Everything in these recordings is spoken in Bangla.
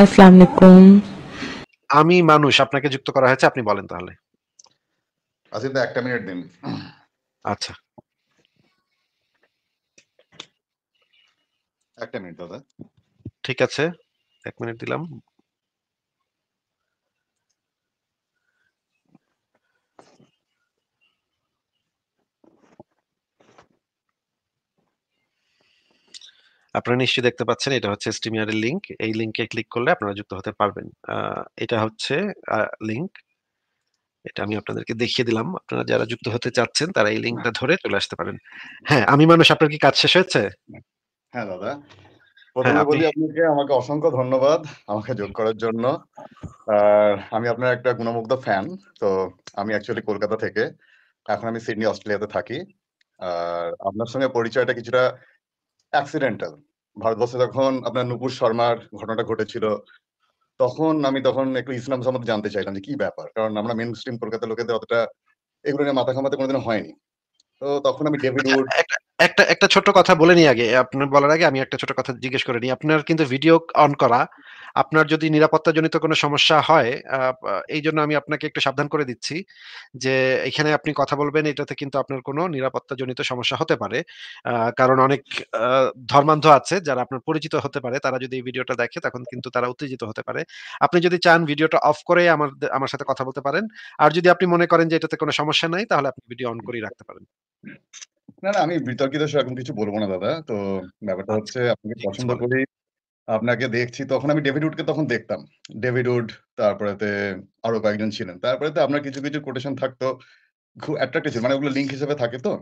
আসসালামু আলাইকুম আমি মানুষ আপনাকে যুক্ত করা হয়েছে আপনি বলেন তাহলে আসিফ দা একটা মিনিট দিন আচ্ছা একটা মিনিট দাদা ঠিক আছে এক মিনিট দিলাম আপনারা নিশ্চয়ই দেখতে পাচ্ছেন এটা হচ্ছে স্টিমিয়ারের লিঙ্ক এই লিঙ্কে ক্লিক করলে আপনারা যুক্ত হতে পারবেন এটা হচ্ছে লিঙ্ক এটা আমি আপনাদেরকে দেখিয়ে দিলাম আপনারা যারা যুক্ত হতে চাচ্ছেন তারা এই লিঙ্কটা ধরে চলে আসতে পারেন হ্যাঁ আমি মানুষ আপনার কি কাজ শেষ হয়েছে হ্যাঁ দাদা হ্যাঁ, প্রথমে বলি আপনাকে আমাকে অসংখ্য ধন্যবাদ আমাকে যোগ করার জন্য আর আমি আপনার একটা গুণমুগ্ধ ফ্যান তো আমি অ্যাকচুয়ালি কলকাতা থেকে এখন আমি সিডনি অস্ট্রেলিয়াতে থাকি আর আপনার সঙ্গে পরিচয়টা কিছুটা অ্যাক্সিডেন্টাল ভারতবর্ষে যখন আপনার নুপুর শর্মার ঘটনাটা ঘটেছিল তখন আমি তখন একটু ইসলাম সম্বন্ধে জানতে চাইলাম যে কি ব্যাপার কারণ আমরা মেন স্ট্রিম কলকাতার লোকেদের অতটা এগুলো নিয়ে মাথা ঘামাতে কোনোদিন হয়নি তো তখন আমি ডেভিড উড আচ্ছা, একটা একটা ছোট কথা বলে নিই আগে আপনি বলার আগে আমি একটা ছোট কথা জিজ্ঞেস করে নিই আপনার কিন্তু ভিডিও অন করা আপনার যদি নিরাপত্তাজনিত কোনো সমস্যা হয় এই জন্য আমি আপনাকে একটু সাবধান করে দিচ্ছি যে এখানে আপনি কথা বলবেন এটাতে কিন্তু আপনার কোনো নিরাপত্তাজনিত সমস্যা হতে পারে কারণ অনেক ধর্মান্ধ আছে যারা আপনার পরিচিত হতে পারে তারা যদি এই ভিডিওটা দেখে তখন কিন্তু তারা উত্তেজিত হতে পারে আপনি যদি চান ভিডিওটা অফ করে আমার আমার সাথে কথা বলতে পারেন আর যদি আপনি মনে করেন যে এটাতে কোনো সমস্যা নাই তাহলে আপনি ভিডিও অন করেই রাখতে পারেন না না আমি বিতর্কিত সেরকম কিছু বলবো না দাদা তো ব্যাপারটা আচ্ছা, হচ্ছে আপনাকে পছন্দ করি আপনাকে দেখছি তখন আমি ডেভিড উডকে তখন দেখতাম ডেভিড উড তারপরেতে আরো কয়েকজন ছিলেন তারপরে তো আপনার কিছু কিছু কোটেশন থাকতো খুব অ্যাট্রাক্টিভ ছিল মানে ওগুলো লিঙ্ক হিসেবে থাকে তো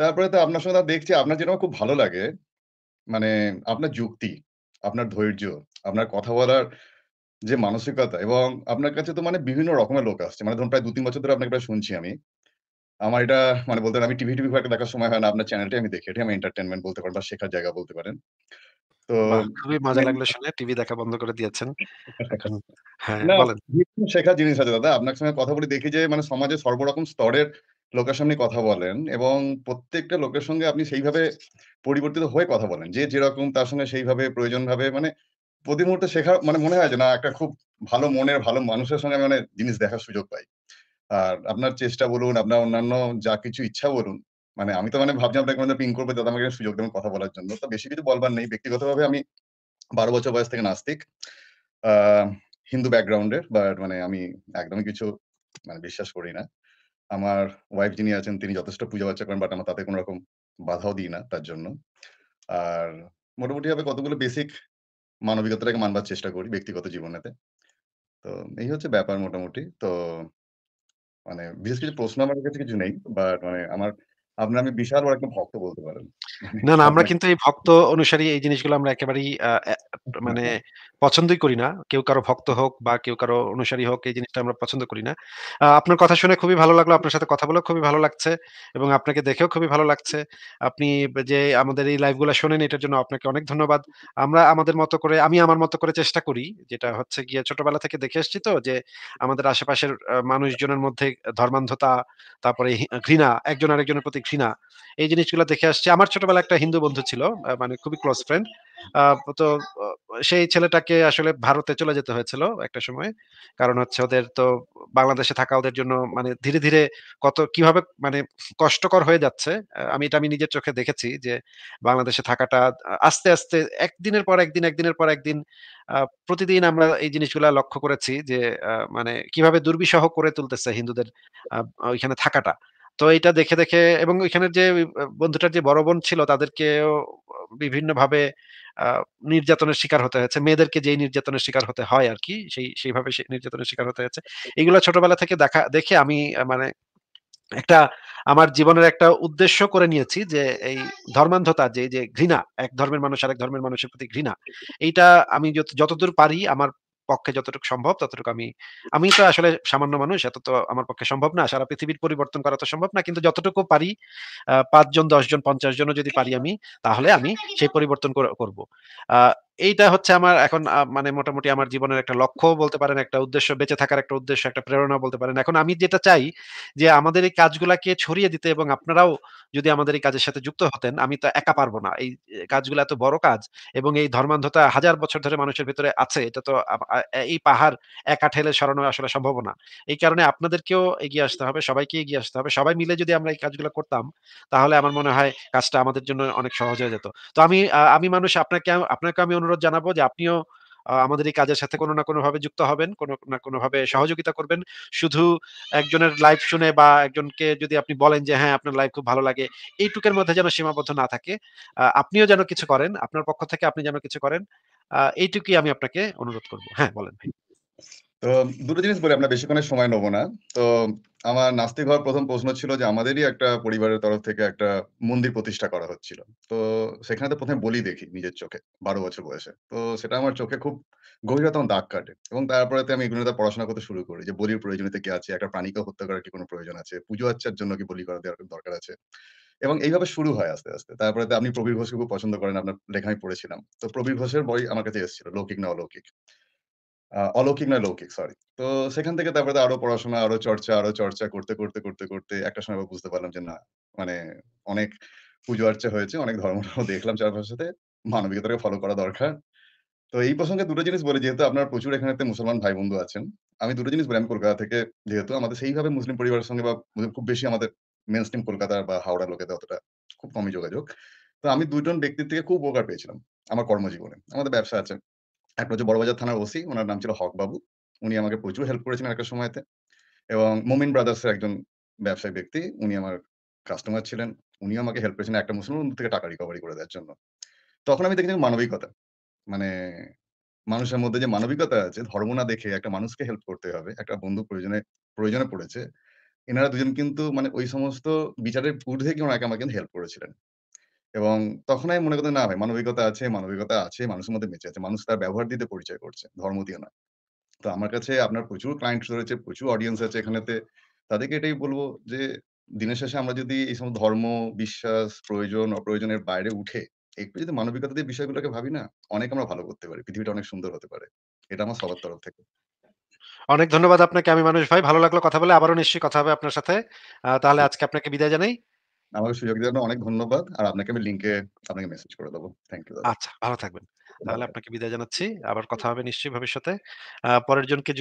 তারপরে তো আপনার সঙ্গে দেখছি আপনার যেটা খুব ভালো লাগে মানে আপনার যুক্তি আপনার ধৈর্য আপনার কথা বলার যে মানসিকতা এবং আপনার কাছে তো মানে বিভিন্ন রকমের লোক আসছে মানে ধরুন প্রায় দু তিন বছর ধরে আপনাকে প্রায় শুনছি আমি আমার এটা মানে বলতে আমি টিভি টিভি একটা দেখার সময় হয় না আপনার চ্যানেলটি আমি দেখে এটি আমি এন্টারটেনমেন্ট বলতে পারেন বা শেখার জায়গা বলতে পারেন তো খুবই মজা লাগলো শুনে টিভি দেখা বন্ধ করে দিয়েছেন হ্যাঁ, শেখার জিনিস আছে দাদা আপনার সঙ্গে কথা বলে দেখি যে মানে সমাজে সর্বরকম স্তরের লোকের সামনে কথা বলেন এবং প্রত্যেকটা লোকের সঙ্গে আপনি সেইভাবে পরিবর্তিত হয়ে কথা বলেন যে যেরকম তার সঙ্গে সেইভাবে প্রয়োজন ভাবে মানে প্রতি মুহূর্তে শেখা মানে মনে হয় যে না একটা খুব ভালো মনের ভালো মানুষের সঙ্গে মানে জিনিস দেখার সুযোগ পাই আর আপনার চেষ্টা বলুন আপনার অন্যান্য যা কিছু ইচ্ছা বলুন মানে আমি তো মানে ভাবছি আপনাকে মানে পিং করবো দাদা আমাকে সুযোগ দেবেন কথা বলার জন্য তো বেশি কিছু বলবার নেই ব্যক্তিগতভাবে আমি বারো বছর বয়স থেকে নাস্তিক হিন্দু ব্যাকগ্রাউন্ডের বাট মানে আমি একদমই কিছু মানে বিশ্বাস করি না আমার ওয়াইফ যিনি আছেন তিনি যথেষ্ট পূজা বাচ্চা করেন বাট আমার তাতে কোনো রকম বাধাও দিই না তার জন্য আর মোটামুটি ভাবে কতগুলো বেসিক মানবিকতাটাকে মানবার চেষ্টা করি ব্যক্তিগত জীবনেতে তো এই হচ্ছে ব্যাপার মোটামুটি তো মানে বিশেষ কিছু প্রশ্ন আমার কাছে কিছু নেই বাট মানে আমার আপনার আমি বিশাল বড় একটা ভক্ত বলতে পারেন না না আমরা কিন্তু এই ভক্ত অনুসারী এই জিনিসগুলো আমরা একেবারেই মানে পছন্দই করি না কেউ কারো ভক্ত হোক বা কেউ কারো অনুসারী হোক এই জিনিসটা আমরা পছন্দ করি না আপনার কথা শুনে খুবই ভালো লাগলো আপনার সাথে কথা বলে খুবই ভালো লাগছে এবং আপনাকে দেখেও খুবই ভালো লাগছে আপনি যে আমাদের এই লাইভগুলো শোনেন এটার জন্য আপনাকে অনেক ধন্যবাদ আমরা আমাদের মতো করে আমি আমার মতো করে চেষ্টা করি যেটা হচ্ছে গিয়ে ছোটবেলা থেকে দেখে এসেছি তো যে আমাদের আশেপাশের মানুষজনের মধ্যে ধর্মান্ধতা তারপরে ঘৃণা একজন আরেকজনের প্রতি ঘৃণা এই জিনিসগুলো দেখে আসছি আমার ছোটবেলা একটা হিন্দু বন্ধু ছিল মানে খুবই ক্লোজ ফ্রেন্ড তো সেই ছেলেটাকে আসলে ভারতে চলে যেতে হয়েছিল একটা সময় কারণ হচ্ছে ওদের তো বাংলাদেশে থাকা ওদের জন্য মানে ধীরে ধীরে কত কিভাবে মানে কষ্টকর হয়ে যাচ্ছে আমি এটা আমি নিজের চোখে দেখেছি যে বাংলাদেশে থাকাটা আস্তে আস্তে একদিনের পর একদিন একদিনের পর একদিন প্রতিদিন আমরা এই জিনিসগুলা লক্ষ্য করেছি যে মানে কিভাবে দুর্বিষহ করে তুলতেছে হিন্দুদের ওইখানে থাকাটা তো এটা দেখে দেখে এবং এখানে যে বন্ধুটার যে বড় বোন ছিল তাদেরকেও বিভিন্নভাবে নির্যাতনের শিকার হতে হয়েছে মেয়েদেরকে যেই নির্যাতনের শিকার হতে হয় আর কি সেই সেইভাবে নির্যাতনের শিকার হতে হয়েছে এগুলো ছোটবেলা থেকে দেখা দেখে আমি মানে একটা আমার জীবনের একটা উদ্দেশ্য করে নিয়েছি যে এই ধর্মান্ধতা যে যে ঘৃণা এক ধর্মের মানুষ আরেক ধর্মের মানুষের প্রতি ঘৃণা এইটা আমি যতদূর পারি আমার পক্ষে যতটুকু সম্ভব ততটুকু আমি আমি তো আসলে সামান্য মানুষ এত তো আমার পক্ষে সম্ভব না সারা পৃথিবীর পরিবর্তন করা তো সম্ভব না কিন্তু যতটুকু পারি পাঁচজন দশজন পঞ্চাশ জনও যদি পারি আমি তাহলে আমি সেই পরিবর্তন করব এইটা হচ্ছে আমার এখন মানে মোটামুটি আমার জীবনের একটা লক্ষ্য বলতে পারেন একটা উদ্দেশ্য বেঁচে থাকার একটা উদ্দেশ্য একটা প্রেরণা বলতে পারেন এখন আমি যেটা চাই যে আমাদের এই কাজগুলাকে ছড়িয়ে দিতে এবং আপনারাও যদি আমাদের এই কাজের সাথে যুক্ত হতেন আমি তো একা পারবো না এই কাজগুলো এত বড় কাজ এবং এই ধর্মান্ধতা হাজার বছর ধরে মানুষের ভিতরে আছে এটা তো এই পাহাড় একা ঠেলে সরানো আসলে সম্ভব না এই কারণে আপনাদেরকেও এগিয়ে আসতে হবে সবাইকে এগিয়ে আসতে হবে সবাই মিলে যদি আমরা এই কাজগুলো করতাম তাহলে আমার মনে হয় কাজটা আমাদের জন্য অনেক সহজ হয়ে যেত তো আমি আমি মানুষ আপনাকে আপনাকে আমি অনুরোধ অনুরোধ জানাবো যে আপনিও আমাদের এই কাজের সাথে কোনো না কোনো ভাবে যুক্ত হবেন কোনো না কোনো ভাবে সহযোগিতা করবেন শুধু একজনের লাইভ শুনে বা একজনকে যদি আপনি বলেন যে হ্যাঁ আপনার লাইভ খুব ভালো লাগে এইটুকের মধ্যে যেন সীমাবদ্ধ না থাকে আপনিও যেন কিছু করেন আপনার পক্ষ থেকে আপনি যেন কিছু করেন এইটুকুই আমি আপনাকে অনুরোধ করব হ্যাঁ বলেন ভাই তো দুটো জিনিস বলি আমরা বেশিক্ষণের সময় নেবো না তো আমার নাস্তিক হওয়ার প্রথম প্রশ্ন ছিল যে আমাদেরই একটা পরিবারের তরফ থেকে একটা মন্দির প্রতিষ্ঠা করা হচ্ছিল তো সেখানে তো প্রথমে বলি দেখি নিজের চোখে বারো বছর বয়সে তো সেটা আমার চোখে খুব গভীরতম দাগ কাটে এবং তারপরে আমি এগুলো পড়াশোনা করতে শুরু করি যে বলির প্রয়োজনীয়তা কি আছে একটা প্রাণীকে হত্যা করার কি কোনো প্রয়োজন আছে পুজো আচ্ছার জন্য কি বলি করা দেওয়ার দরকার আছে এবং এইভাবে শুরু হয় আস্তে আস্তে তারপরে আপনি প্রবীর ঘোষকে খুব পছন্দ করেন আপনার লেখা আমি পড়েছিলাম তো প্রবীর ঘোষের বই আমার কাছে এসেছিল লৌকিক না অলৌকিক অলৌকিক না লৌকিক সরি তো সেখান থেকে তারপরে আরো পড়াশোনা আরো চর্চা আরো চর্চা করতে করতে করতে করতে একটা সময় বুঝতে পারলাম যে না মানে অনেক পুজো আর্চা হয়েছে অনেক ধর্ম দেখলাম চারপাশে মানবিকতাকে ফলো করা দরকার তো এই প্রসঙ্গে দুটো জিনিস বলে যেহেতু আপনার প্রচুর এখানে মুসলমান ভাই বন্ধু আছেন আমি দুটো জিনিস বলি আমি কলকাতা থেকে যেহেতু আমাদের সেইভাবে মুসলিম পরিবারের সঙ্গে বা খুব বেশি আমাদের মেন স্ট্রিম কলকাতার বা হাওড়া লোকেদের অতটা খুব কমই যোগাযোগ তো আমি দুজন ব্যক্তির থেকে খুব উপকার পেয়েছিলাম আমার কর্মজীবনে আমাদের ব্যবসা আছে একটা হচ্ছে বড়বাজার থানার ওসি ওনার নাম ছিল হক বাবু উনি আমাকে প্রচুর হেল্প করেছেন একটা সময়তে এবং মোমিন ব্রাদার্সের একজন ব্যবসায়ী ব্যক্তি উনি আমার কাস্টমার ছিলেন উনি আমাকে হেল্প করেছেন একটা মুসলমান থেকে টাকা রিকভারি করে দেওয়ার জন্য তখন আমি দেখেছি মানবিকতা মানে মানুষের মধ্যে যে মানবিকতা আছে ধর্ম না দেখে একটা মানুষকে হেল্প করতে হবে একটা বন্ধু প্রয়োজনে প্রয়োজনে পড়েছে এনারা দুজন কিন্তু মানে ওই সমস্ত বিচারের ঊর্ধ্বে কি ওনাকে আমাকে হেল্প করেছিলেন এবং তখন আমি মনে করতে না ভাই মানবিকতা আছে মানবিকতা আছে মানুষের মধ্যে বেঁচে আছে মানুষ তার ব্যবহার দিতে পরিচয় করছে ধর্ম দিয়ে নয় তো আমার কাছে আপনার প্রচুর ক্লায়েন্ট রয়েছে প্রচুর অডিয়েন্স আছে এখানেতে তাদেরকে এটাই বলবো যে দিনের শেষে আমরা যদি এই সমস্ত ধর্ম বিশ্বাস প্রয়োজন অপ্রয়োজনের বাইরে উঠে একটু যদি মানবিকতা দিয়ে বিষয়গুলোকে ভাবি না অনেক আমরা ভালো করতে পারি পৃথিবীটা অনেক সুন্দর হতে পারে এটা আমার সবার তরফ থেকে অনেক ধন্যবাদ আপনাকে আমি মানুষ ভাই ভালো লাগলো কথা বলে আবারও নিশ্চয়ই কথা হবে আপনার সাথে তাহলে আজকে আপনাকে বিদায় জানাই আমাকে সুযোগ দেওয়ার জন্য অনেক ধন্যবাদ আর আপনাকে আমি লিংকে আপনাকে মেসেজ করে দেবো থ্যাংক ইউ আচ্ছা ভালো থাকবেন তাহলে আপনাকে বিদায় জানাচ্ছি আবার কথা হবে নিশ্চয়ই ভবিষ্যতে পরের জনকে